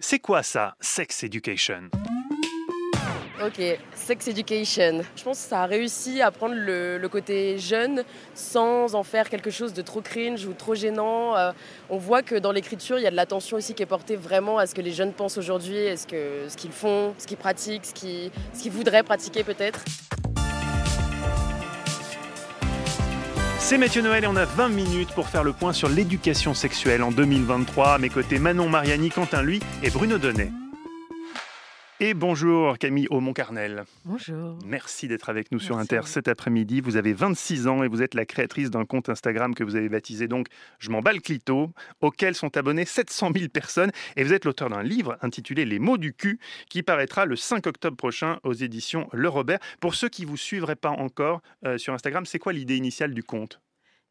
C'est quoi ça, Sex Education Ok, Sex Education. Je pense que ça a réussi à prendre le, côté jeune sans en faire quelque chose de trop cringe ou trop gênant. Euh, on voit que dans l'écriture, il y a de l'attention aussi qui est portée vraiment à ce que les jeunes pensent aujourd'hui, ce qu'ils ce font, ce qu'ils pratiquent, ce qu'ils voudraient pratiquer peut-être. C'est Mathieu Noël et on a 20 minutes pour faire le point sur l'éducation sexuelle en 2023. À mes côtés, Manon Mariani, Quentin Lui et Bruno Donnet. Et bonjour Camille Aumont-Carnel. Bonjour. Merci d'être avec nous sur Inter cet après-midi. Vous avez 26 ans et vous êtes la créatrice d'un compte Instagram que vous avez baptisé donc Je m'en bats le clito, auquel sont abonnés 700 000 personnes. Et vous êtes l'auteur d'un livre intitulé Les mots du cul qui paraîtra le 5 octobre prochain aux éditions Le Robert. Pour ceux qui ne vous suivraient pas encore euh, sur Instagram, c'est quoi l'idée initiale du compte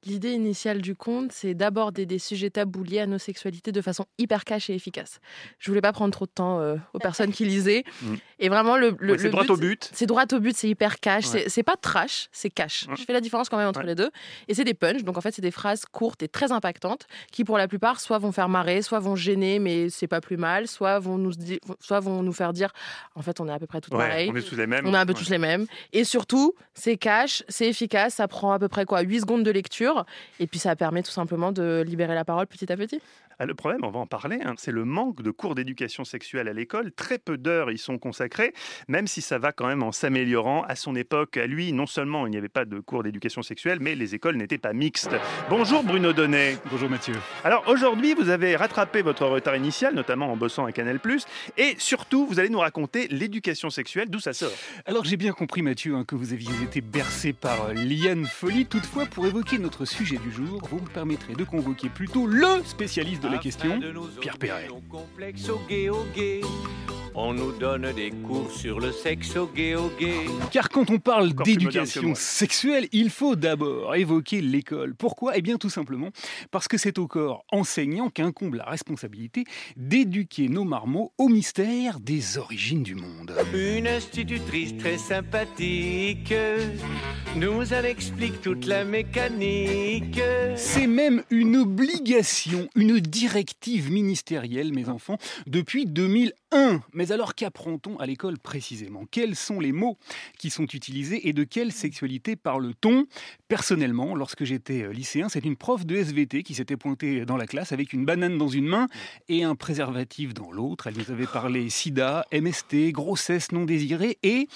L'idée initiale du conte, c'est d'aborder des sujets tabous liés à nos sexualités de façon hyper cash et efficace. Je voulais pas prendre trop de temps euh, aux personnes qui lisaient. Mm. Et vraiment, le, le, droit au but. C'est droit au but, c'est hyper cash. Ce C'est pas trash, c'est cash. Mm. Je fais la différence quand même entre les deux. Et c'est des punchs, donc en fait, c'est des phrases courtes et très impactantes qui, pour la plupart, soit vont faire marrer, soit vont gêner, mais c'est pas plus mal, soit vont nous, soit vont nous faire dire, en fait, on est à peu près toutes pareilles. On est tous les mêmes. On est un peu tous les mêmes. Et surtout, c'est cash, c'est efficace, ça prend à peu près quoi 8 secondes de lecture et puis ça permet tout simplement de libérer la parole petit à petit. Ah, le problème, on va en parler, hein, c'est le manque de cours d'éducation sexuelle à l'école. Très peu d'heures y sont consacrées, même si ça va quand même en s'améliorant. À son époque, à lui, non seulement il n'y avait pas de cours d'éducation sexuelle, mais les écoles n'étaient pas mixtes. Bonjour Bruno Donnet. Bonjour Mathieu. Alors aujourd'hui, vous avez rattrapé votre retard initial, notamment en bossant à Canal+, et surtout, vous allez nous raconter l'éducation sexuelle, d'où ça sort. Alors j'ai bien compris Mathieu hein, que vous aviez été bercé par euh, Liane folie. Toutefois, pour évoquer notre sujet du jour, vous me permettrez de convoquer plutôt le spécialiste de la question, Pierre Perret. On Car quand on parle d'éducation sexuelle, il faut d'abord évoquer l'école. Pourquoi Eh bien tout simplement parce que c'est au corps enseignant qu'incombe la responsabilité d'éduquer nos marmots au mystère des origines du monde. Une institutrice très sympathique nous explique toute la mécanique. C'est même une obligation, une directive ministérielle, mes enfants, depuis 2001. Mais alors qu'apprend-on à l'école précisément Quels sont les mots qui sont utilisés et de quelle sexualité parle-t-on Personnellement, lorsque j'étais euh, lycéen, c'est une prof de SVT qui s'était pointée dans la classe avec une banane dans une main et un préservatif dans l'autre. Elle nous avait parlé sida, MST, grossesse non désirée et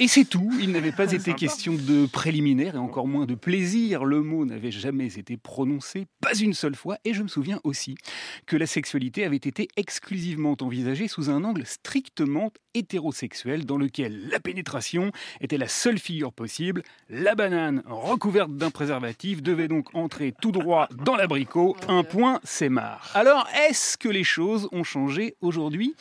et c'est tout. Il n'avait pas été question de préliminaire et encore moins de plaisir. Le mot n'avait jamais été prononcé, pas une seule fois. Et je me souviens aussi que la sexualité avait été exclusivement envisagée sous un angle strictement hétérosexuel dans lequel la pénétration était la seule figure possible. La banane recouverte d'un préservatif, devait donc entrer tout droit dans l'abricot. Un point, c'est marre. Alors, est-ce que les choses ont changé aujourd'hui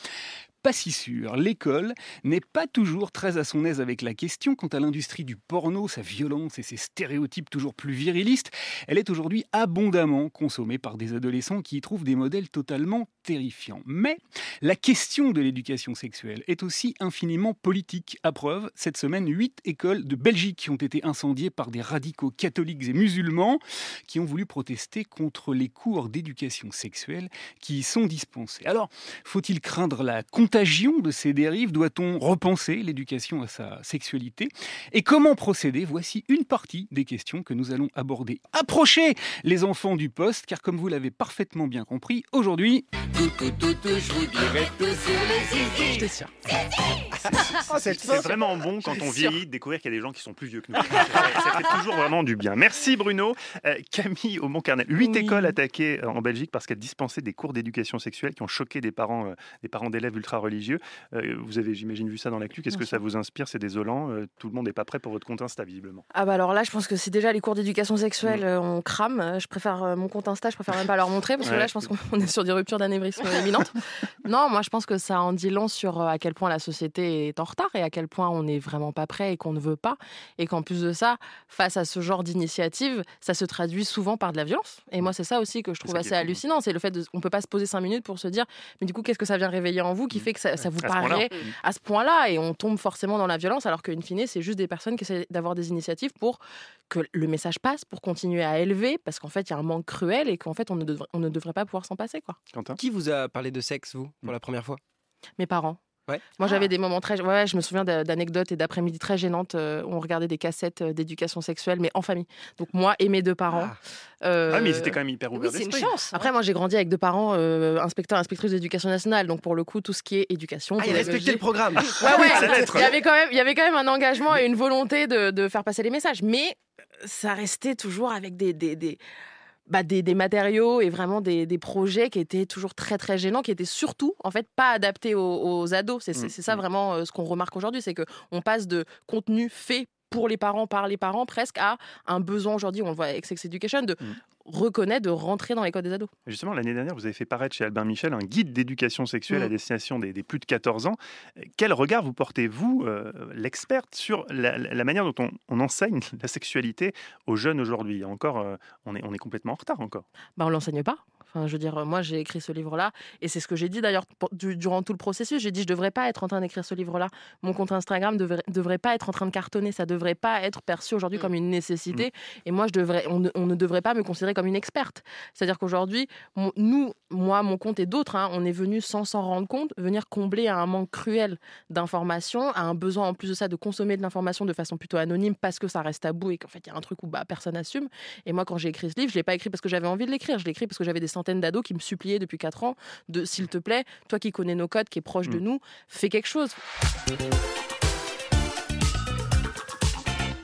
pas si sûr. L'école n'est pas toujours très à son aise avec la question quant à l'industrie du porno, sa violence et ses stéréotypes toujours plus virilistes. Elle est aujourd'hui abondamment consommée par des adolescents qui y trouvent des modèles totalement terrifiants. Mais la question de l'éducation sexuelle est aussi infiniment politique. À preuve, cette semaine, huit écoles de Belgique ont été incendiées par des radicaux catholiques et musulmans qui ont voulu protester contre les cours d'éducation sexuelle qui y sont dispensés. Alors, faut-il craindre la contamination de ces dérives doit-on repenser l'éducation à sa sexualité Et comment procéder Voici une partie des questions que nous allons aborder. Approchez les enfants du poste, car comme vous l'avez parfaitement bien compris, aujourd'hui... Ah, c'est ah, vraiment bon quand on vieillit de découvrir qu'il y a des gens qui sont plus vieux que nous. Ça fait toujours vraiment du bien. Merci Bruno. Euh, Camille au mont Huit écoles attaquées euh, en Belgique parce qu'elles dispensaient des cours d'éducation sexuelle qui ont choqué des parents, euh, des parents d'élèves ultra religieux euh, vous avez, j'imagine, vu ça dans la l'actu. Qu'est-ce que ça vous inspire C'est désolant. Euh, tout le monde n'est pas prêt pour votre compte Insta, visiblement. Ah bah alors là, je pense que c'est déjà les cours d'éducation sexuelle, mm. euh, on crame. Je préfère mon compte Insta, je préfère même pas leur montrer, parce que là, je pense qu'on est sur des ruptures d'anévrisme imminentes. non, moi, je pense que ça en dit long sur à quel point la société est en retard et à quel point on n'est vraiment pas prêt et qu'on ne veut pas. Et qu'en plus de ça, face à ce genre d'initiative, ça se traduit souvent par de la violence. Et moi, mm. c'est ça aussi que je trouve assez hein. hallucinant. C'est le fait qu'on ne peut pas se poser cinq minutes pour se dire, mais du coup, qu'est-ce que ça vient réveiller en vous qui mm que ça, vous à paraît mm. à ce point-là et on tombe forcément dans la violence alors qu'une fine, c'est juste des personnes qui essaient d'avoir des initiatives pour que le message passe, pour continuer à élever parce qu'en fait, il y a un manque cruel et qu'en fait, on ne, devrait, pas pouvoir s'en passer. quoi. Quentin qui vous a parlé de sexe, vous, pour la première fois Mes parents. Moi, j'avais ah. des moments très. je me souviens d'anecdotes et d'après-midi très gênantes euh, où on regardait des cassettes euh, d'éducation sexuelle, mais en famille. Donc, moi et mes deux parents. Ah, euh, mais ils mais quand même hyper ouverts. Oui, c'est une chance. Hein. Après, moi, j'ai grandi avec deux parents, inspecteurs, inspectrices d'éducation nationale. Donc, pour le coup, tout ce qui est éducation. Ah, il respectait le programme. il, y avait quand même, il y avait quand même un engagement et une volonté de, faire passer les messages. Mais ça restait toujours avec des bah, des, matériaux et vraiment des, projets qui étaient toujours très très gênants, qui étaient surtout en fait pas adaptés aux, ados. C'est mm. ça mm. vraiment euh, ce qu'on remarque aujourd'hui, c'est que on passe de contenu fait pour les parents, par les parents, presque à un besoin aujourd'hui, on le voit avec Sex Education, de mm reconnaît de rentrer dans les codes des ados. Justement, l'année dernière, vous avez fait paraître chez Albin Michel un guide d'éducation sexuelle à mm. destination des, plus de 14 ans. Euh, quel regard vous portez-vous, euh, l'experte, sur la, manière dont on, enseigne la sexualité aux jeunes aujourd'hui Encore, euh, on, est, complètement en retard encore. Bah, on l'enseigne pas je veux dire, moi, j'ai écrit ce livre-là, et c'est ce que j'ai dit d'ailleurs durant tout le processus. J'ai dit, je devrais pas être en train d'écrire ce livre-là. Mon compte Instagram devrait, devrait pas être en train de cartonner. Ça devrait pas être perçu aujourd'hui mm. comme une nécessité. Mm. Et moi, je devrais, on ne, devrait pas me considérer comme une experte. C'est-à-dire qu'aujourd'hui, nous, moi, mon compte et d'autres, hein, on est venus sans s'en rendre compte, venir combler à un manque cruel d'informations, à un besoin en plus de ça de consommer de l'information de façon plutôt anonyme parce que ça reste tabou et qu'en fait, il y a un truc où bah, personne assume Et moi, quand j'ai écrit ce livre, je l'ai pas écrit parce que j'avais envie de l'écrire. Je l'ai parce que j'avais des sentiments d'ados qui me suppliaient depuis 4 ans de s'il te plaît, toi qui connais nos codes, qui est proche de mm. nous, fais quelque chose.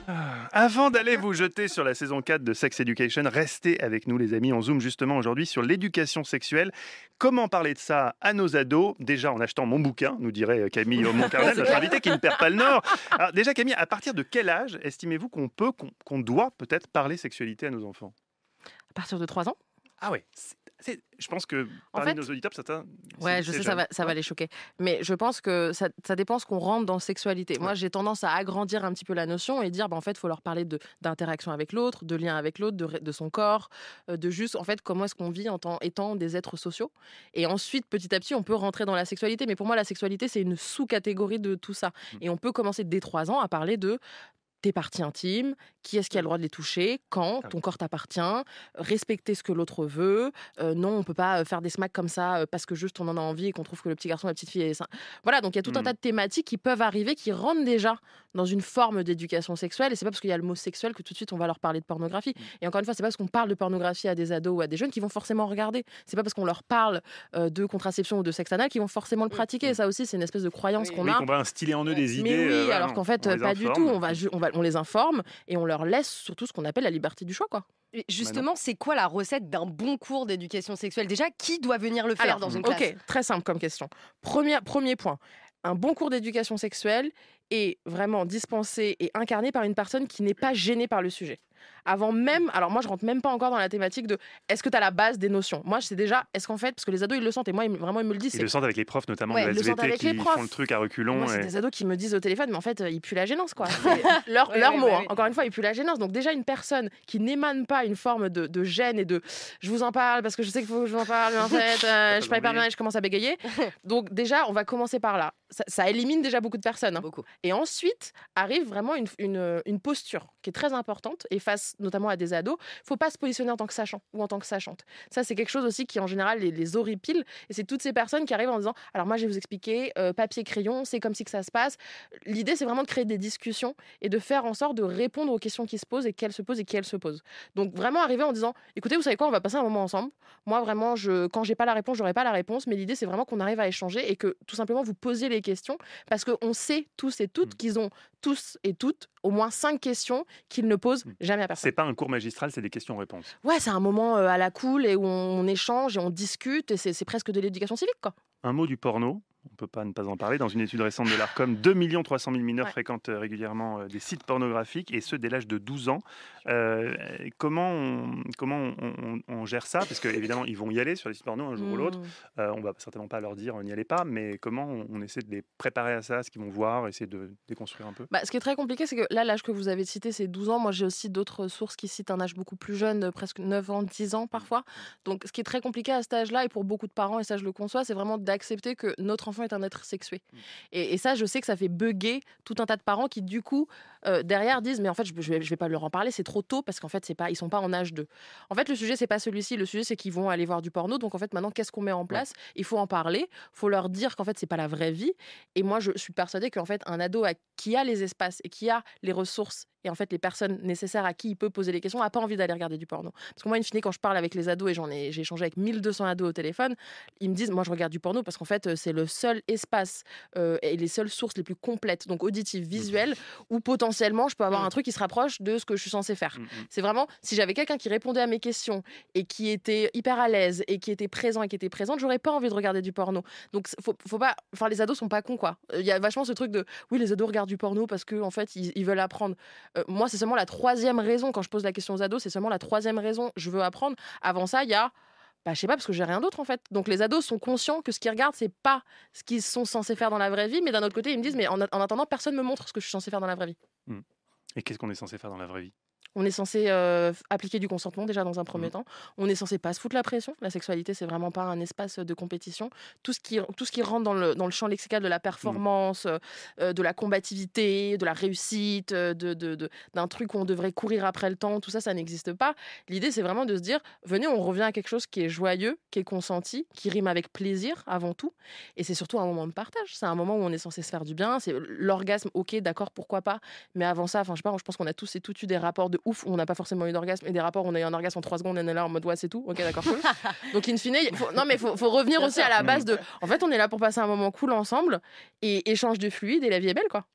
Ah, avant d'aller vous jeter sur la saison 4 de Sex Education, restez avec nous les amis. On zoom justement aujourd'hui sur l'éducation sexuelle. Comment parler de ça à nos ados Déjà en achetant mon bouquin, nous dirait euh, Camille euh, Moncarnel, notre invitée qui ne perd pas le nord. Alors, déjà Camille, à partir de quel âge estimez-vous qu'on peut, qu'on doit peut-être parler sexualité à nos enfants À partir de 3 ans. Ah oui, je pense que parmi nos auditeurs, Ouais, je ça va, les choquer. Mais je pense que ça, dépend ce qu'on rentre dans sexualité. Moi, j'ai tendance à agrandir un petit peu la notion et dire, bah, en fait, faut leur parler d'interaction avec l'autre, de lien avec l'autre, de, son corps, euh, de juste, en fait, comment est-ce qu'on vit en tant, étant des êtres sociaux. Et ensuite, petit à petit, on peut rentrer dans la sexualité. Mais pour moi, la sexualité, c'est une sous-catégorie de tout ça. Mmh. Et on peut commencer dès trois ans à parler de tes parties intimes, qui est-ce qui a le mmh. droit de les toucher, quand, ah ton corps t'appartient, respecter ce que l'autre veut. Euh, non, on peut pas euh, faire des smacks comme ça euh, parce que juste on en a envie et qu'on trouve que le petit garçon, la petite fille est. Voilà, donc il y a tout un mmh. tas de thématiques qui peuvent arriver, qui rentrent déjà dans une forme d'éducation sexuelle. Et c'est pas parce qu'il y a le mot sexuel que tout de suite on va leur parler de pornographie. Mmh. Et encore une fois, c'est pas parce qu'on parle de pornographie à des ados ou à des jeunes qui vont forcément regarder. C'est pas parce qu'on leur parle de contraception ou de sexe anal qu'ils vont forcément le pratiquer. Ça aussi, c'est une espèce de croyance qu'on a. On va instiller en eux des Mais Oui, alors qu'en fait, pas du tout. On va, on va, on les informe et on leur laisse surtout ce qu'on appelle la liberté du choix, quoi. Bah justement, c'est quoi la recette d'un bon cours d'éducation sexuelle Déjà, qui doit venir le faire dans une Ok, très simple comme question. Premier, premier point, un bon cours d'éducation sexuelle, est vraiment dispensé et incarné par une personne qui n'est pas gênée par le sujet. Avant même, alors moi je rentre même pas encore dans la thématique de est-ce que tu as la base des notions. Moi je sais déjà, est-ce qu'en fait, parce que les ados ils le sentent et moi vraiment ils me le disent. Ils le sentent avec les profs notamment ouais, SVT le qui font le truc à reculons. C'est des ados qui me disent au téléphone, mais en fait euh, ils puent la gênance quoi. leur, mot, hein. encore une fois, ils puent la gênance. Donc déjà une personne qui n'émane pas une forme de, gêne et de je vous en parle parce que je sais qu'il faut que je vous en parle, mais en fait euh, je pas bien et je commence à bégayer. Donc déjà on va commencer par là. Ça, élimine déjà beaucoup de personnes. Hein. Beaucoup. Et ensuite arrive vraiment euh, une, posture qui est très importante et face notamment à des ados, faut pas se positionner en tant que sachant ou en tant que sachante. Ça, c'est quelque chose aussi qui en général les, les horripile. Et c'est toutes ces personnes qui arrivent en disant Alors moi, je vais vous expliquer, euh, papier, crayon, c'est comme si que ça se passe. L'idée, c'est vraiment de créer des discussions et de faire en sorte de répondre aux questions qui se posent et qu'elles se posent et qu'elles se posent. Donc vraiment arriver en disant Écoutez, vous savez quoi, on va passer un moment ensemble. Moi, vraiment, je, quand j'ai pas la réponse, j'aurai pas la réponse. Mais l'idée, c'est vraiment qu'on arrive à échanger et que tout simplement vous posiez les questions parce qu'on sait tous et et toutes mmh. qu'ils ont tous et toutes au moins cinq questions qu'ils ne posent mmh. jamais à personne. C'est pas un cours magistral, c'est des questions-réponses. Ouais, c'est un moment euh, à la cool et où on, échange et on discute et c'est presque de l'éducation civique Un mot du porno, on ne peut pas ne pas en parler. Dans une étude récente de l'ARCOM, 2 300 000 mineurs fréquentent euh, régulièrement euh, des sites pornographiques, et ce, dès l'âge de 12 ans. Euh, comment on, comment on, gère ça Parce qu'évidemment, ils vont y aller sur les sites porno un jour ou l'autre. Hmm. on ne va certainement pas leur dire n'y allez pas, mais comment on, essaie de les préparer à ça, ce qu'ils vont voir, essayer de déconstruire un peu bah, Ce qui est très compliqué, c'est que là, l'âge que vous avez cité, c'est 12 ans. Moi, j'ai aussi d'autres sources qui citent un âge beaucoup plus jeune, presque 9 ans, 10 ans mmh. parfois. Donc, ce qui est très compliqué à cet âge-là, et pour beaucoup de parents, et ça, je le conçois, c'est vraiment d'accepter que notre enfant est un être sexué. Mm. Et, ça, je sais que ça fait bugger tout un tas de parents qui, du coup, euh, derrière disent Mais en fait, je, ne vais, pas leur en parler, c'est trop tôt parce qu'en fait, c'est pas, ils sont pas en âge de. En fait, le sujet, c'est pas celui-ci. Le sujet, c'est qu'ils vont aller voir du porno. Donc, en fait, maintenant, qu'est-ce qu'on met en place Il faut en parler. Il faut leur dire qu'en fait, c'est pas la vraie vie. Et moi, je suis persuadée qu'en fait, un ado qui a les espaces et qui a les ressources et en fait, les personnes nécessaires à qui il peut poser les questions n'ont pas envie d'aller regarder du porno. Parce que moi, in fine, quand je parle avec les ados, et j'en ai, j'ai échangé avec 1200 ados au téléphone, ils me disent, moi, je regarde du porno parce qu'en fait, euh, c'est le seul espace euh, et les seules sources les plus complètes, donc auditives, visuelles, mmh. où potentiellement, je peux avoir mmh. un truc qui se rapproche de ce que je suis censé faire. Mmh, c'est vraiment, si j'avais quelqu'un qui répondait à mes questions et qui était hyper à l'aise et qui était présent et qui était présente, j'aurais pas envie de regarder du porno. Donc, faut, faut pas, enfin, les ados sont pas cons, quoi. Euh, il y a vachement ce truc de, oui, les ados regardent du porno parce qu'en en fait, ils veulent apprendre. Euh, moi, c'est seulement la troisième raison. Quand je pose la question aux ados, c'est seulement la troisième raison. Je veux apprendre. Avant ça, il y a. Bah, je sais pas, parce que j'ai rien d'autre en fait. Donc les ados sont conscients que ce qu'ils regardent, c'est pas ce qu'ils sont censés faire dans la vraie vie, mais d'un autre côté, ils me disent, mais en, attendant, personne me montre ce que je suis censé faire dans la vraie vie. Hmm. Et qu'est-ce qu'on est censé faire dans la vraie vie on est censé euh, appliquer du consentement déjà dans un premier mmh. temps. On est censé pas se foutre la pression. La sexualité, c'est vraiment pas un espace de compétition. Tout ce qui, tout ce qui rentre dans le, champ lexical de la performance, euh, de la combativité, de la réussite, d'un euh, de, de, truc où on devrait courir après le temps, tout ça, ça n'existe pas. L'idée, c'est vraiment de se dire, venez, on revient à quelque chose qui est joyeux, qui est consenti, qui rime avec plaisir avant tout. Et c'est surtout un moment de partage. C'est un moment où on est censé se faire du bien. C'est l'orgasme, ok, d'accord, pourquoi pas. Mais avant ça, enfin, je je pense qu'on a tous et toutes eu des rapports de ouf on n'a pas forcément eu d'orgasme et des rapports on a eu un orgasme en 3 secondes, on est là en mode ouais, c'est tout, ok, d'accord, Donc, in fine, faut, non, mais faut, revenir aussi à la mm. base de en fait, on est là pour passer un moment cool ensemble et échange de fluide et la vie est belle, quoi.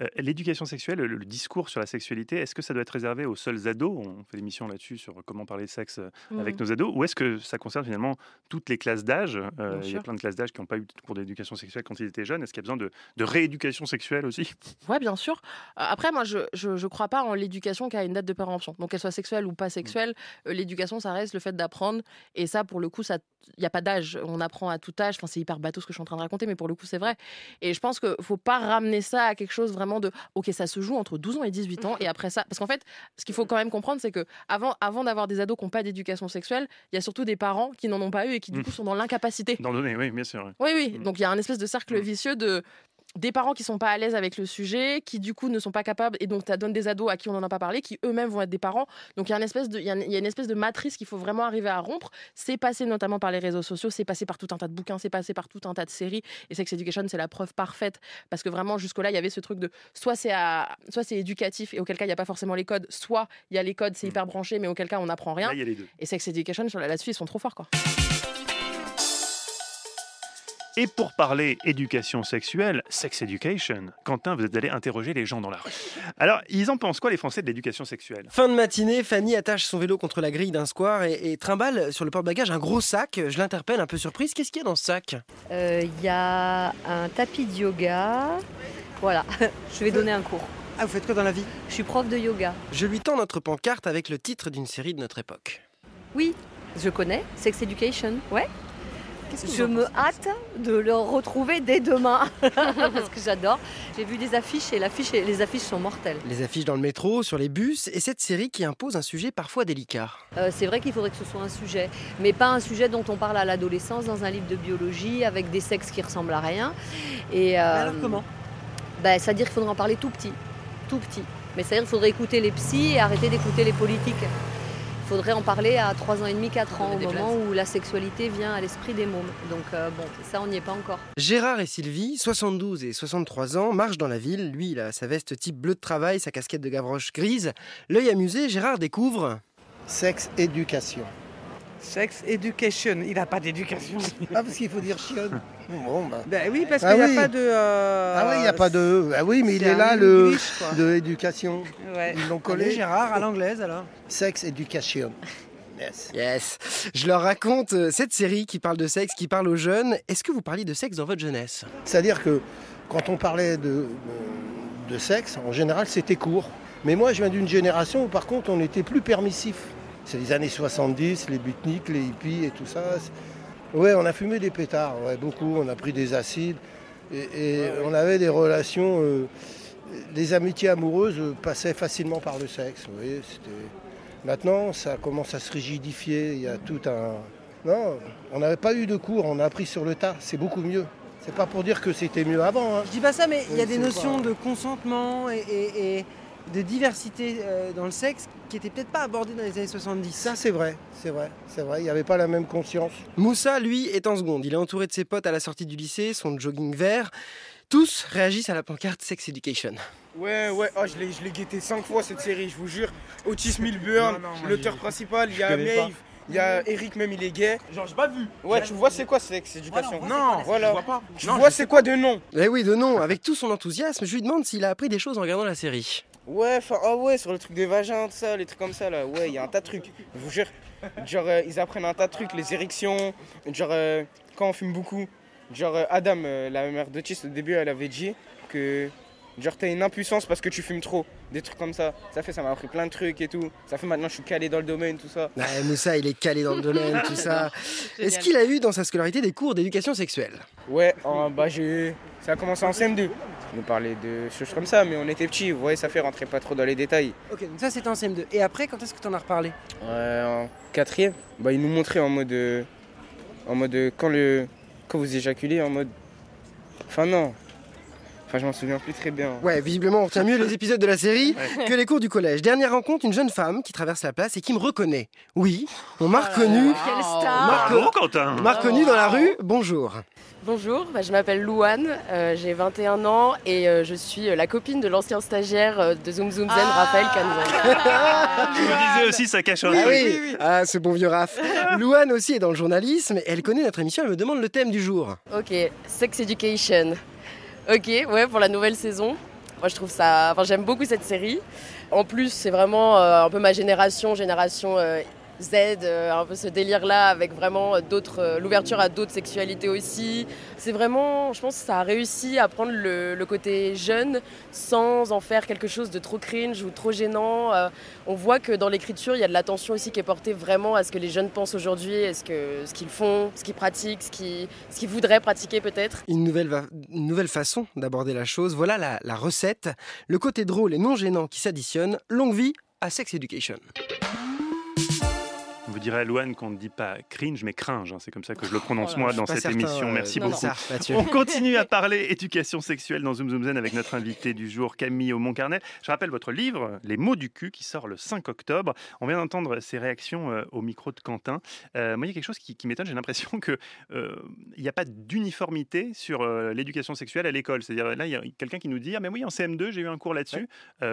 Euh, l'éducation sexuelle, le, discours sur la sexualité, est-ce que ça doit être réservé aux seuls ados On fait des missions là-dessus sur euh, comment parler sexe euh, avec mmh. nos ados. Ou est-ce que ça concerne finalement toutes les classes d'âge Il y a plein de classes d'âge qui n'ont pas eu de cours d'éducation sexuelle quand ils étaient jeunes. Est-ce qu'il y a besoin de, rééducation sexuelle aussi Oui, bien sûr. Après, moi, je ne crois pas en l'éducation qui a une date de péremption. Donc, qu'elle soit sexuelle ou pas mmh. sexuelle, l'éducation, ça reste le fait d'apprendre. Et ça, pour le coup, il n'y a pas d'âge. On apprend à tout âge. Enfin, c'est hyper bateau ce que je suis en train de raconter, mais pour le coup, c'est vrai. Et je pense qu'il ne faut pas ramener ça à quelque chose vraiment de OK, ça se joue entre 12 ans et 18 ans. Mm-hmm. Et après ça, parce qu'en fait, ce qu'il faut quand même comprendre, c'est que avant, avant d'avoir des ados qui n'ont pas d'éducation sexuelle, il y a surtout des parents qui n'en ont pas eu et qui du mm. coup sont dans l'incapacité. le donner, oui, bien sûr. Oui, oui. Mm. Donc il y a un espèce de cercle mm. vicieux de des parents qui sont pas à l'aise avec le sujet, qui du coup ne sont pas capables, et donc ça donne des ados à qui on n'en a pas parlé, qui eux-mêmes vont être des parents. Donc il y, a une espèce de, une espèce de matrice qu'il faut vraiment arriver à rompre. C'est passé notamment par les réseaux sociaux, c'est passé par tout un tas de bouquins, c'est passé par tout un tas de séries. Et Sex Education, c'est la preuve parfaite, parce que vraiment jusque-là, il y avait ce truc de soit c'est, éducatif, et auquel cas il n'y a pas forcément les codes, soit il y a les codes, c'est mmh. hyper branché, mais auquel cas on n'apprend rien. Et Sex Education, là-dessus, ils sont trop forts. quoi. Et pour parler éducation sexuelle, sex education, Quentin, vous êtes allé interroger les gens dans la rue. Alors, ils en pensent quoi, les Français, de l'éducation sexuelle Fin de matinée, Fanny attache son vélo contre la grille d'un square et, trimballe sur le porte-bagages un gros sac. Je l'interpelle un peu surprise. Qu'est-ce qu'il y a dans ce sac euh, Il y a un tapis de yoga. Voilà, je vais donner un cours. Ah, vous faites quoi dans la vie Je suis prof de yoga. Je lui tends notre pancarte avec le titre d'une série de notre époque. Oui, je connais, Sex Education, ouais. Je me hâte de le retrouver dès demain parce que j'adore. J'ai vu des affiches et les affiches sont mortelles. Les affiches dans le métro, sur les bus et cette série qui impose un sujet parfois délicat. Euh, c'est vrai qu'il faudrait que ce soit un sujet, mais pas un sujet dont on parle à l'adolescence dans un livre de biologie avec des sexes qui ressemblent à rien. Et euh, alors comment ben, c'est-à-dire qu'il faudrait en parler tout petit, tout petit. Mais c'est-à-dire qu'il faudrait écouter les psys et arrêter d'écouter les politiques faudrait en parler à 3 ans et demi, 4 ans, au moment où la sexualité vient à l'esprit des mômes. Donc euh, bon, ça, on n'y est pas encore. Gérard et Sylvie, 72 et 63 ans, marchent dans la ville. Lui, il a sa veste type bleu de travail, sa casquette de gavroche grise. L'œil amusé, Gérard découvre... Sexe-éducation. Sex Education. Il n'a pas d'éducation. Ah, parce qu'il faut dire chionne. Bah. Ben oui, parce ah qu'il n'y a pas de. Euh, ah oui, il n'y a pas de. Ah oui, mais il est là le. de l'éducation. Ils l'ont collé. Gérard, à l'anglaise alors. Sex Education. Yes. yes. Je leur raconte euh, cette série qui parle de sexe, qui parle aux jeunes. Est-ce que vous parliez de sexe dans votre jeunesse C'est-à-dire que quand on parlait de, de sexe, en général, c'était court. Mais moi, je viens d'une génération où, par contre, on était plus permissif. C'est les années 70, les butniks, les hippies et tout ça. Ouais, on a fumé des pétards, beaucoup. On a pris des acides. Et, ah on avait des relations. les euh, amitiés amoureuses euh, passaient facilement par le sexe. Maintenant, ça commence à se rigidifier. Il y a tout un. Non, on n'avait pas eu de cours, on a appris sur le tas. C'est beaucoup mieux. C'est pas pour dire que c'était mieux avant. Je hein. Je dis pas ça, mais il y a des notions de consentement et de diversité euh, dans le sexe qui n'était peut-être pas abordé dans les années 70. Ça, c'est vrai, c'est vrai, c'est vrai. Il n'y avait pas la même conscience. Moussa, lui, est en seconde. Il est entouré de ses potes à la sortie du lycée, son jogging vert. Tous réagissent à la pancarte Sex Education. Ouais, ouais, oh, je l'ai guetté cinq fois cette série, je vous jure. Otis Milburn, l'auteur principal, il y a Maeve. Il y a Eric même il est gay. Genre j'ai pas vu. Ouais tu vois c'est quoi Sex Education non voilà. Je vois pas. Tu vois c'est quoi de nom. Eh oui de nom. Avec tout son enthousiasme je lui demande s'il a appris des choses en regardant la série. Ouais, enfin, ah ouais, sur le truc des vagins, tout ça, les trucs comme ça, là. Ouais, il y a un tas de trucs. Je vous jure. Genre, euh, ils apprennent un tas de trucs, les érections. Genre, euh, quand on fume beaucoup. Genre, euh, Adam, la mère de au début, elle avait dit que. Genre, t'as une impuissance parce que tu fumes trop. Des trucs comme ça. Ça fait, ça m'a appris plein de trucs et tout. Ça fait maintenant, je suis calé dans le domaine, tout ça. Ouais, Moussa, il est calé dans le domaine, tout ça. Est-ce qu'il a eu dans sa scolarité des cours d'éducation sexuelle Ouais, oh, bah j'ai Ça a commencé en CM2. On nous parlait de choses comme ça, mais on était petits, vous voyez, ça fait rentrer pas trop dans les détails. Ok, donc ça c'était en CM2. Et après, quand est-ce que tu en as reparlé euh, En quatrième, bah, il nous montrait en mode. Euh, en mode euh, quand, le, quand vous éjaculez, en mode. Enfin non, Enfin, je m'en souviens plus très bien. Ouais, visiblement, on retient mieux les épisodes de la série que les cours du collège. Dernière rencontre, une jeune femme qui traverse la place et qui me reconnaît. Oui, on m'a reconnu. Quel oh Quelle star On m'a dans la rue. Bonjour. Bonjour, bah, je m'appelle Louane, euh, j'ai 21 ans et euh, je suis euh, la copine de l'ancien stagiaire de Zoom Zoom Zen, ah. Raphaël Canzon. je vous disais aussi, ça cache un oui, oui, oui, Ah, ce bon vieux Raph. Louane aussi est dans le journalisme, elle connaît notre émission, elle me demande le thème du jour. Ok, Sex Education. Ok, ouais, pour la nouvelle saison. Moi, je trouve ça. Enfin, j'aime beaucoup cette série. En plus, c'est vraiment euh, un peu ma génération, génération euh, Z, euh, un peu ce délire-là, avec vraiment euh, d'autres, euh, l'ouverture à d'autres sexualités aussi. C'est vraiment, je pense, ça a réussi à prendre le, côté jeune sans en faire quelque chose de trop cringe ou trop gênant. on voit que dans l'écriture, il y a de l'attention aussi qui est portée vraiment à ce que les jeunes pensent aujourd'hui, à ce que ce qu'ils font, ce qu'ils pratiquent, ce qu'ils, voudraient pratiquer peut-être. Une nouvelle, nouvelle façon d'aborder la chose. Voilà la recette. Le côté drôle et non gênant qui s'additionne. Longue vie à Sex Education dirais, Louane qu'on ne dit pas cringe, mais cringe. Hein. c'est comme ça que je le oh prononce moi dans cette émission. Euh, Merci beaucoup. On continue à parler éducation sexuelle dans Zoom Zoom Zen avec notre invité du jour, Camille aumont Montcarnet. Je rappelle votre livre, Les mots du cul, qui sort le 5 octobre. On vient d'entendre ses réactions euh, au micro de Quentin. Euh, moi, il y a quelque chose qui, m'étonne. J'ai l'impression qu'il n'y a pas d'uniformité sur l'éducation sexuelle à l'école. C'est-à-dire, là, il y a quelqu'un qui nous dit ah, mais oui, en CM2, j'ai eu un cours là-dessus.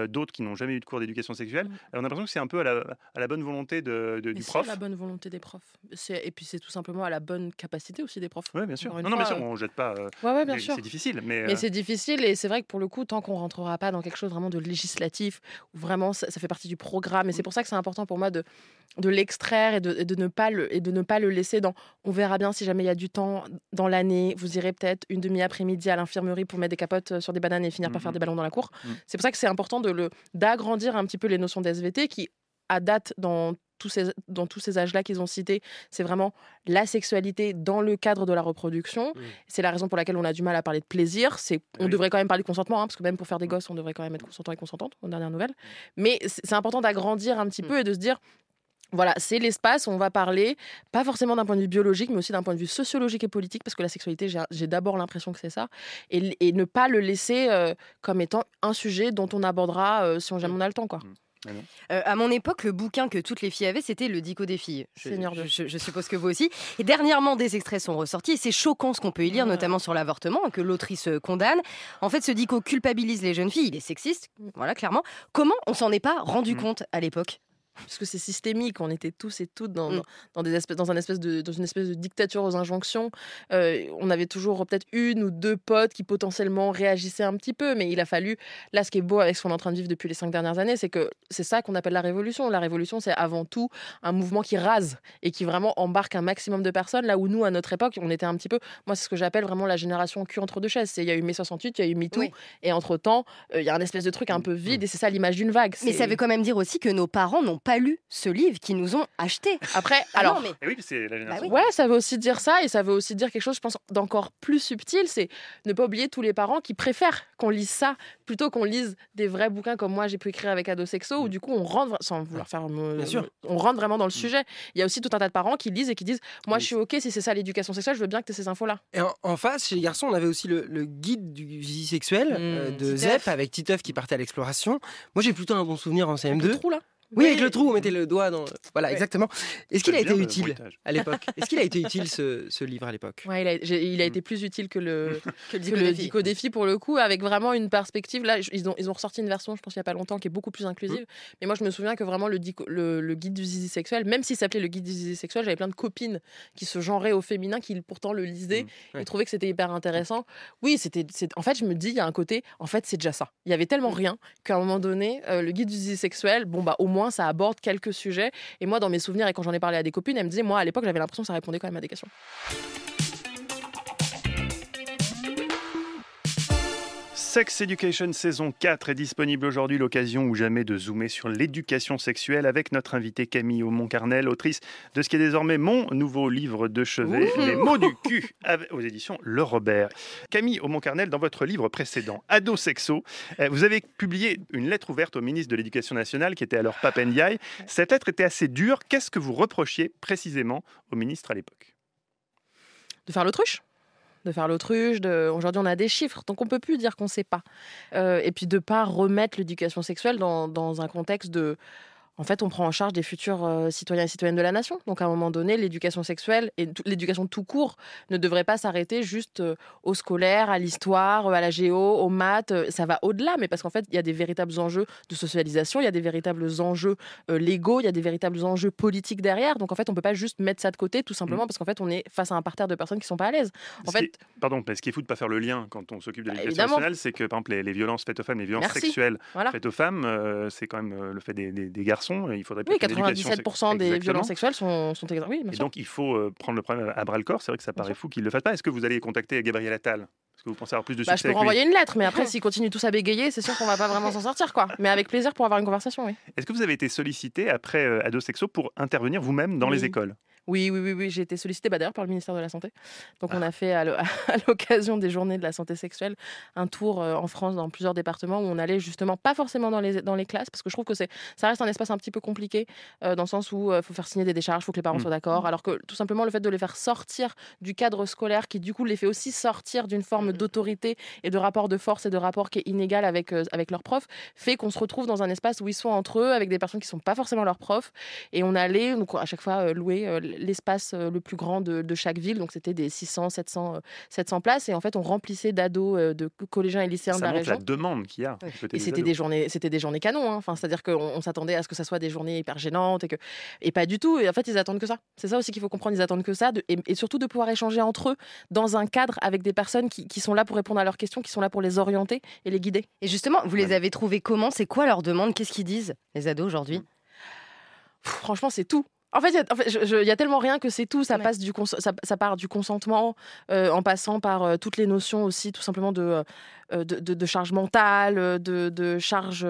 D'autres qui n'ont jamais eu de cours d'éducation sexuelle. Mm. on a l'impression que c'est un peu à la, bonne volonté du prof bonne volonté des profs. Et puis c'est tout simplement à la bonne capacité aussi des profs. Oui, bien sûr. Non, on ne jette pas. Euh, ouais, bien sûr. C'est difficile. Mais, euh, c'est difficile et c'est vrai que pour le coup, tant qu'on ne rentrera pas dans quelque chose vraiment de législatif, vraiment ça, fait partie du programme, et c'est mm. pour ça que c'est important pour moi de, de l'extraire et de, de, ne pas le, et de ne pas le laisser dans on verra bien si jamais il y a du temps dans l'année, vous irez peut-être une demi-après-midi à l'infirmerie pour mettre des capotes euh, sur des bananes et finir par faire des ballons dans la cour. Mm. C'est pour ça que c'est important de le d'agrandir un petit peu les notions d'SVT qui à date dans tous ces, dans tous ces âges-là qu'ils ont cités, c'est vraiment la sexualité dans le cadre de la reproduction. Mm. C'est la raison pour laquelle on a du mal à parler de plaisir. C'est, eh on devrait quand même parler de consentement, hein, parce que même pour faire des mm. gosses, on devrait quand même être mm. consentant et consentante, en dernière nouvelle. Mais c'est important d'agrandir un petit peu et de se dire, voilà, c'est l'espace où on va parler, pas forcément d'un point de vue biologique, mais aussi d'un point de vue sociologique et politique, parce que la sexualité, j'ai d'abord l'impression que c'est ça, et, ne pas le laisser euh, comme étant un sujet dont on abordera euh, si on jamais on a le temps. Quoi. Ah euh, à mon époque, le bouquin que toutes les filles avaient, c'était Le Dico des filles. Je, suppose que vous aussi. Et dernièrement, des extraits sont ressortis et c'est choquant ce qu'on peut y lire, ah. notamment sur l'avortement, hein, que l'autrice euh, condamne. En fait, ce Dico culpabilise les jeunes filles, il est sexiste, voilà, clairement. Comment on s'en est pas rendu mm. compte à l'époque parce que c'est systémique, on était tous et toutes mm. dans, dans, des espèces, dans, un espèce de, dans une espèce de dictature aux injonctions. Euh, on avait toujours peut-être une ou deux potes qui potentiellement réagissaient un petit peu, mais il a fallu, là ce qui est beau avec ce qu'on est en train de vivre depuis les cinq dernières années, c'est que c'est ça qu'on appelle la révolution. La révolution, c'est avant tout un mouvement qui rase et qui vraiment embarque un maximum de personnes, là où nous, à notre époque, on était un petit peu, moi c'est ce que j'appelle vraiment la génération cul entre deux chaises. Il y a eu mai 68, il y a eu MeToo, et entre-temps, euh, il y a un espèce de truc un mm. peu vide, mm. et c'est ça l'image d'une vague. Mais ça veut quand même dire aussi que nos parents n'ont pas lu ce livre, qu'ils nous ont acheté. Après, ah alors. Eh oui, bah Ouais, ça veut aussi dire ça, et ça veut aussi dire quelque chose, je pense, d'encore plus subtil c'est ne pas oublier tous les parents qui préfèrent qu'on lise ça plutôt qu'on lise des vrais bouquins comme moi j'ai pu écrire avec Ado Sexo, où mm. du coup on rentre, sans vouloir faire. Bien sûr. Euh, on rentre vraiment dans le mm. sujet. Il y a aussi tout un tas de parents qui lisent et qui disent Moi, je suis OK si c'est ça l'éducation sexuelle, je veux bien que tu aies ces infos-là. Et en, face, chez les garçons, on avait aussi le, guide du sexuel mm, euh, de Zeph, avec Titeuf qui partait à l'exploration. Moi, j'ai plutôt un bon souvenir en CM2. Oui, avec le trou, on mettait le doigt dans. Voilà, exactement. Est-ce qu'il a été utile à l'époque Est-ce qu'il a été utile ce, livre à l'époque Oui, il, a, mm. été plus utile que le, que Dico Défi pour le coup, avec vraiment une perspective. Là, ils ont, ils ont ressorti une version, je pense, il n'y a pas longtemps, qui est beaucoup plus inclusive. Mm. Mais moi, je me souviens que vraiment, le, le, guide du zizi sexuel, même s'il s'appelait le guide du zizi sexuel, j'avais plein de copines qui se genraient au féminin, qui pourtant le lisaient mm. et trouvaient que c'était hyper intéressant. Oui, c'était. En fait, je me dis, il y a un côté, en fait, c'est déjà ça. Il y avait tellement rien qu'à un moment donné, euh, le guide du zizi sexuel, bon, bah, au moins, ça aborde quelques sujets. Et moi, dans mes souvenirs et quand j'en ai parlé à des copines, elles me disaient, moi, à l'époque, j'avais l'impression que ça répondait quand même à des questions. Sex Education saison 4 est disponible aujourd'hui, l'occasion ou jamais de zoomer sur l'éducation sexuelle avec notre invitée Camille Aumont-Carnel, autrice de ce qui est désormais mon nouveau livre de chevet, Les mots du cul, aux éditions Le Robert. Camille Aumont-Carnel, dans votre livre précédent, Ado Sexo, euh, vous avez publié une lettre ouverte au ministre de l'Éducation nationale, qui était alors Pape Ndiaye. Cette lettre était assez dure. Qu'est-ce que vous reprochiez précisément au ministre à l'époque De faire l'autruche de faire l'autruche. De... Aujourd'hui, on a des chiffres, donc on peut plus dire qu'on ne sait pas. Euh, et puis de pas remettre l'éducation sexuelle dans un contexte de en fait, on prend en charge des futurs euh, citoyens et citoyennes de la nation. Donc, à un moment donné, l'éducation sexuelle et l'éducation tout court ne devrait pas s'arrêter juste euh, au scolaire, à l'histoire, euh, à la géo, aux maths. Ça va au-delà, mais parce qu'en fait, il y a des véritables enjeux de socialisation, il y a des véritables enjeux légaux, il y a des véritables enjeux politiques derrière. Donc, en fait, on ne peut pas juste mettre ça de côté, tout simplement mm. parce qu'en fait, on est face à un parterre de personnes qui sont pas à l'aise. En fait, ce pardon, parce qu'il faut de pas faire le lien quand on s'occupe de bah, l'éducation nationale, c'est que par exemple les, violences faites aux femmes, les violences sexuelles faites aux femmes, c'est quand même le fait des garçons il faudrait oui, 97% des violences sexuelles sont, sont Et donc, il faut euh, prendre le problème à bras le corps. C'est vrai que ça paraît fou qu'ils ne le fassent pas. Est-ce que vous allez contacter Gabriel Attal est-ce que vous pensez avoir plus de bah, succès Je peux envoyer une lettre, mais après, s'ils continuent tous à bégayer, c'est sûr qu'on ne va pas vraiment s'en sortir, quoi. Mais avec plaisir pour avoir une conversation, oui. Est-ce que vous avez été sollicité après euh, Adosexo Sexo pour intervenir vous-même dans les écoles oui, oui, oui, oui. j'ai été sollicitée bah, d'ailleurs par le ministère de la Santé. Donc on ah. a fait à l'occasion des journées de la santé sexuelle un tour euh, en France dans plusieurs départements où on allait justement pas forcément dans les, dans les classes parce que je trouve que c'est ça reste un espace un petit peu compliqué euh, dans le sens où il euh, faut faire signer des décharges, il faut que les parents mmh. soient d'accord. Mmh. Alors que tout simplement le fait de les faire sortir du cadre scolaire qui du coup les fait aussi sortir d'une forme mmh. d'autorité et de rapport de force et de rapport qui est inégal avec, avec leurs profs fait qu'on se retrouve dans un espace où ils sont entre eux avec des personnes qui sont pas forcément leurs profs et on allait donc à chaque fois louer l'espace le plus grand de, chaque ville. Donc, c'était des 600, 700, 700 places. Et en fait, on remplissait d'ados, de collégiens et lycéens de la région. demande qu'il y a. Et c'était des, journées, c'était des journées canon. Hein. Enfin, c'est-à-dire qu'on on, s'attendait à ce que ça soit des journées hyper gênantes et que, et pas du tout. Et en fait, ils attendent que ça. C'est ça aussi qu'il faut comprendre. Ils attendent que ça et, surtout de pouvoir échanger entre eux dans un cadre avec des personnes qui, qui, sont là pour répondre à leurs questions, qui sont là pour les orienter et les guider. Et justement, vous les avez trouvés comment C'est quoi leur demande Qu'est-ce qu'ils disent les ados aujourd'hui mmh. Franchement, c'est tout. En fait, il n'y a tellement rien que c'est tout. Ça, passe du ça, part du consentement euh, en passant par euh, toutes les notions aussi, tout simplement, de, euh, de, de, charge mentale, de, de charge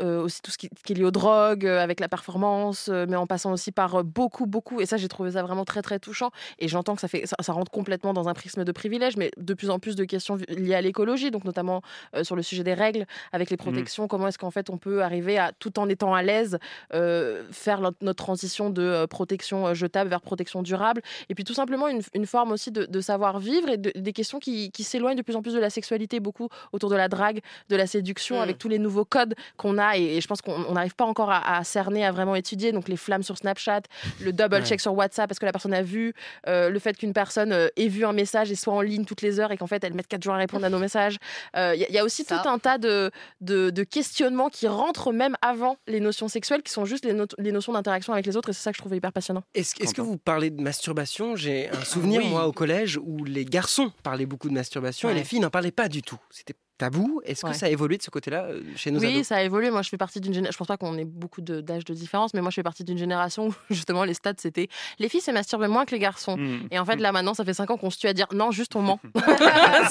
aussi tout ce qui, est lié aux drogues, avec la performance, mais en passant aussi par beaucoup, beaucoup. Et ça, j'ai trouvé ça vraiment très, très touchant. Et j'entends que ça, fait, ça, rentre complètement dans un prisme de privilège, mais de plus en plus de questions liées à l'écologie, donc notamment sur le sujet des règles, avec les mmh. protections. Comment est-ce qu'en fait on peut arriver à, tout en étant à l'aise, faire notre transition de de euh, protection euh, jetable vers protection durable, et puis tout simplement une, forme aussi de, savoir-vivre et des questions qui, s'éloignent de plus en plus de la sexualité, beaucoup autour de la drague, de la séduction, mm. avec tous les nouveaux codes qu'on a, et, je pense qu'on n'arrive pas encore à, cerner, à vraiment étudier, donc les flammes sur Snapchat, le double check sur WhatsApp parce que la personne a vu, euh, le fait qu'une personne ait vu un message et soit en ligne toutes les heures et qu'en fait elle mette quatre jours à répondre à nos messages. Il ya y, a aussi tout un tas de, de, questionnements qui rentrent même avant les notions sexuelles, qui sont juste les, notions d'interaction avec les autres. Et ça que je trouvais hyper passionnant. Est-ce que vous parlez de masturbation J'ai un souvenir, moi, au collège, où les garçons parlaient beaucoup de masturbation et les filles n'en parlaient pas du tout. C'était tabou. Est-ce que ça a évolué de ce côté-là euh, chez nous Oui, ça a évolué. Moi, je fais partie d'une génération. Je pense pas qu'on ait beaucoup d'âge de, différence, mais moi, je fais partie d'une génération où justement les stats c'était les filles se masturbaient moins que les garçons. Mmh. Et en fait, là maintenant, ça fait cinq ans qu'on se tue à dire non, juste on ment.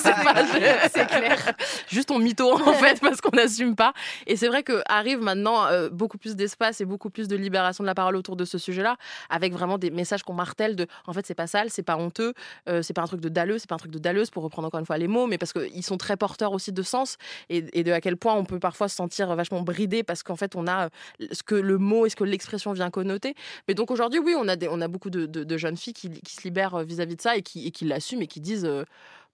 c'est clair. Juste on mytho hein, en fait parce qu'on n'assume pas. Et c'est vrai que arrive maintenant euh, beaucoup plus d'espace et beaucoup plus de libération de la parole autour de ce sujet-là, avec vraiment des messages qu'on martèle de en fait c'est pas sale, c'est pas honteux, euh, c'est pas un truc de dalleux, c'est pas un truc de dalleuse pour reprendre encore une fois les mots, mais parce qu'ils sont très porteurs aussi de sens et, de à quel point on peut parfois se sentir vachement bridé parce qu'en fait, on a euh, ce que le mot et ce que l'expression vient connoter. Mais donc aujourd'hui, oui, on a, on a beaucoup de, jeunes filles qui, se libèrent euh, vis-à-vis de ça et qui, qui l'assument et qui disent euh,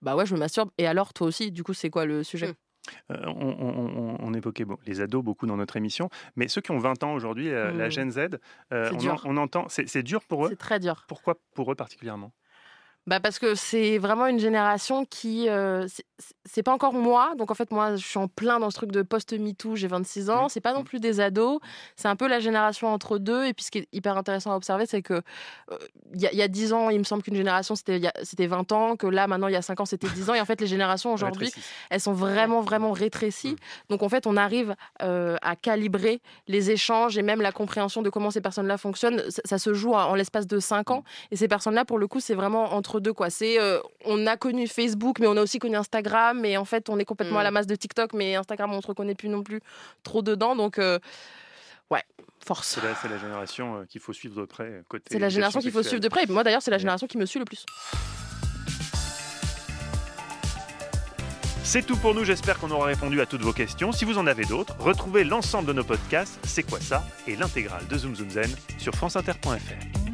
Bah ouais, je me masturbe. Et alors, toi aussi, du coup, c'est quoi le sujet mmh. on, évoquait bon, les ados beaucoup dans notre émission, mais ceux qui ont 20 ans aujourd'hui, la mmh. Gen Z, on, on, entend, c'est dur pour eux. C'est très dur. Pourquoi pour eux particulièrement bah parce que c'est vraiment une génération qui euh, c'est pas encore moi donc en fait moi je suis en plein dans ce truc de post MeToo j'ai 26 ans mmh. c'est pas non mmh. plus des ados c'est un peu la génération entre deux et puis ce qui est hyper intéressant à observer c'est que euh, il y, a 10 ans il me semble qu'une génération c'était c'était 20 ans que là maintenant il y a 5 ans c'était 10 ans et en fait les générations aujourd'hui elles sont vraiment mmh. vraiment rétrécies donc en fait on arrive euh, à calibrer les échanges et même la compréhension de comment ces personnes là fonctionnent ça, ça se joue en l'espace de 5 ans et ces personnes là pour le coup c'est vraiment entre de quoi. C'est, euh, on a connu Facebook, mais on a aussi connu Instagram, et en fait, on est complètement à la mm. masse de TikTok, mais Instagram, on se reconnaît plus non plus trop dedans, donc. Euh, ouais, force. C'est la, euh, génération qu'il faut suivre de près. c'est la génération qu'il faut suivre de près. Et moi, d'ailleurs, c'est la génération qui me suit le plus. C'est tout pour nous, j'espère qu'on aura répondu à toutes vos questions. Si vous en avez d'autres, retrouvez l'ensemble de nos podcasts C'est quoi ça et l'intégrale de Zoom Zoom Zen sur franceinter.fr.